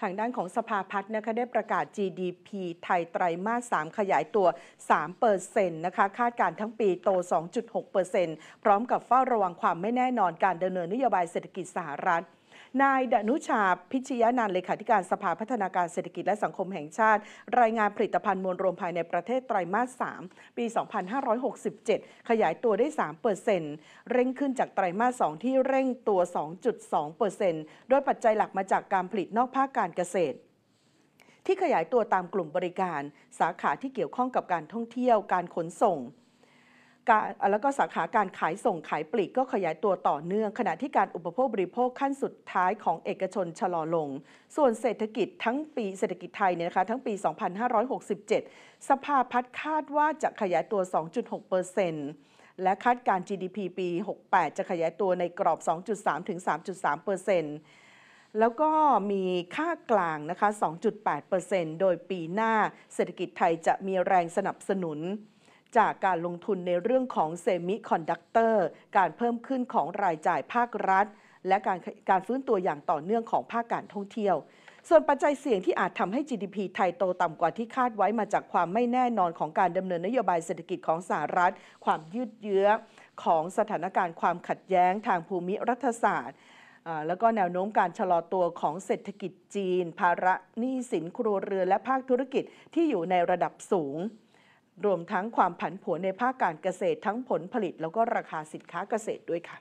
ทางด้านของสภาพัฒน์นะคะได้ประกาศ GDP ไทยไตรมาส 3 ขยายตัว 3%นะคะคาดการทั้งปีโต 2.6%พร้อมกับเฝ้าระวังความไม่แน่นอนการดำเนินนโยบายเศรษฐกิจสหรัฐนายดนุชาพิชยานันเลขาธิการสภาพัฒนาการเศรษฐกิจและสังคมแห่งชาติ รายงานผลิตภัณฑ์มวลรวมภายในประเทศไตรมาส 3 ปี 2567 ขยายตัวได้ 3 เปอร์เซ็นต์เร่งขึ้นจากไตรมาส 2 ที่เร่งตัว 2.2 เปอร์เซ็นต์โดยปัจจัยหลักมาจากการผลิตนอกภาคการเกษตร ที่ขยายตัวตามกลุ่มบริการ สาขาที่เกี่ยวข้องกับการท่องเที่ยวการขนส่งแล้วก็สาขาการขายส่งขายปลีกก็ขยายตัวต่อเนื่องขณะที่การอุปโภคบริโภคขั้นสุดท้ายของเอกชนชะลอลง ส่วนเศรษฐกิจทั้งปีเศรษฐกิจไทยเนี่ยนะคะทั้งปี 2567 สภาพัดคาดว่าจะขยายตัว 2.6เอร์เซ็นตและคาดการ GDP ปี 68 จะขยายตัวในกรอบ 2.3ถึง3.3เปอร์เซ็นต์แล้วก็มีค่ากลางนะคะ 2.8%โดยปีหน้าเศรษฐกิจไทยจะมีแรงสนับสนุนจากการลงทุนในเรื่องของเซมิคอนดักเตอร์ การเพิ่มขึ้นของรายจ่ายภาครัฐ และการการฟื้นตัวอย่างต่อเนื่องของภาคการท่องเที่ยว ส่วนปัจจัยเสี่ยงที่อาจทำให้ GDP ไทยโตต่ำกว่าที่คาดไว้มาจากความไม่แน่นอนของการดำเนินนโยบายเศรษฐกิจของสหรัฐ ความยืดเยื้อของสถานการณ์ความขัดแย้งทางภูมิรัฐศาสตร์แล้วก็แนวโน้มการชะลอตัวของเศรษฐกิจจีน ภาระหนี้สินครัวเรือนและภาคธุรกิจที่อยู่ในระดับสูงรวมทั้งความผันผวนในภาคการเกษตร ทั้งผลผลิตแล้วก็ราคาสินค้าเกษตรด้วยค่ะ